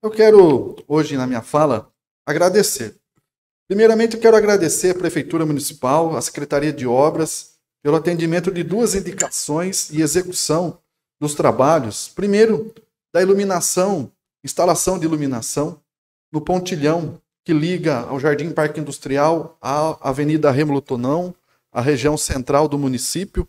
Eu quero, hoje na minha fala, agradecer. Primeiramente, eu quero agradecer à Prefeitura Municipal, à Secretaria de Obras, pelo atendimento de duas indicações e execução dos trabalhos. Primeiro, da iluminação, instalação de iluminação no pontilhão que liga ao Jardim Parque Industrial à Avenida Rêmulo Tonão, a região central do município.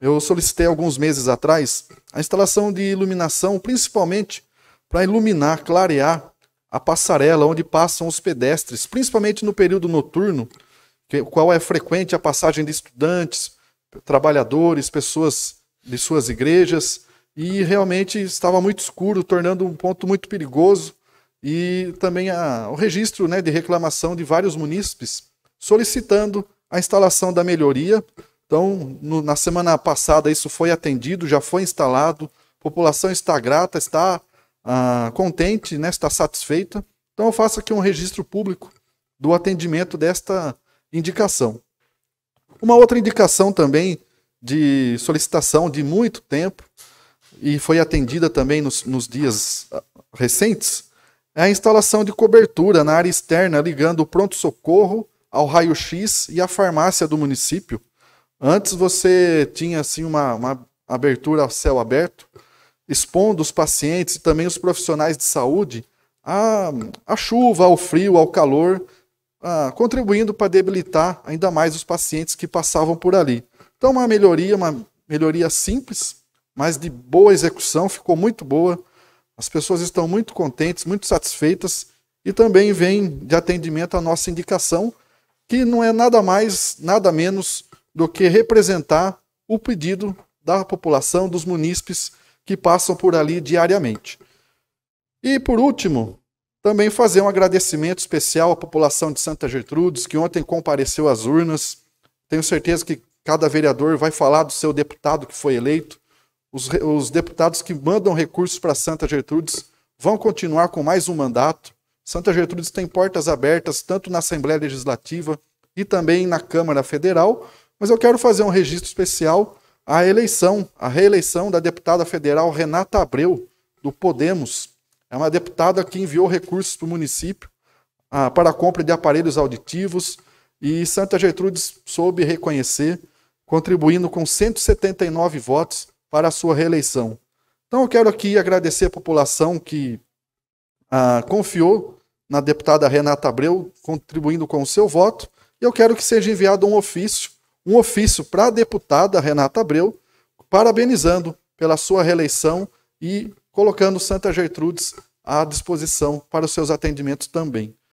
Eu solicitei alguns meses atrás a instalação de iluminação, principalmente para iluminar, clarear a passarela onde passam os pedestres, principalmente no período noturno, que, qual é frequente a passagem de estudantes, trabalhadores, pessoas de suas igrejas, e realmente estava muito escuro, tornando um ponto muito perigoso, e também a, o registro né, de reclamação de vários munícipes solicitando a instalação da melhoria. Então, no, na semana passada isso foi atendido, já foi instalado, a população está grata, está ah, contente, né, está satisfeita. Então eu faço aqui um registro público do atendimento desta indicação. Uma outra indicação também de solicitação de muito tempo e foi atendida também nos, nos dias ah, recentes é a instalação de cobertura na área externa ligando o pronto-socorro ao raio-x e à farmácia do município. Antes você tinha assim uma, uma abertura ao céu aberto, expondo os pacientes e também os profissionais de saúde à, à chuva, ao frio, ao calor, ah, contribuindo para debilitar ainda mais os pacientes que passavam por ali. Então, uma melhoria, uma melhoria simples, mas de boa execução, ficou muito boa. As pessoas estão muito contentes, muito satisfeitas e também vem de atendimento à nossa indicação, que não é nada mais, nada menos do que representar o pedido da população, dos munícipes que passam por ali diariamente. E por último, também fazer um agradecimento especial à população de Santa Gertrudes, que ontem compareceu às urnas. Tenho certeza que cada vereador vai falar do seu deputado que foi eleito. Os, os deputados que mandam recursos para Santa Gertrudes vão continuar com mais um mandato. Santa Gertrudes tem portas abertas tanto na Assembleia Legislativa e também na Câmara Federal, mas eu quero fazer um registro especial a eleição, a reeleição da deputada federal Renata Abreu, do Podemos. É uma deputada que enviou recursos para o município ah, para a compra de aparelhos auditivos e Santa Gertrudes soube reconhecer, contribuindo com 179 votos para a sua reeleição. Então eu quero aqui agradecer a população que ah, confiou na deputada Renata Abreu, contribuindo com o seu voto, e eu quero que seja enviado um ofício um ofício para a deputada Renata Abreu, parabenizando pela sua reeleição e colocando Santa Gertrudes à disposição para os seus atendimentos também.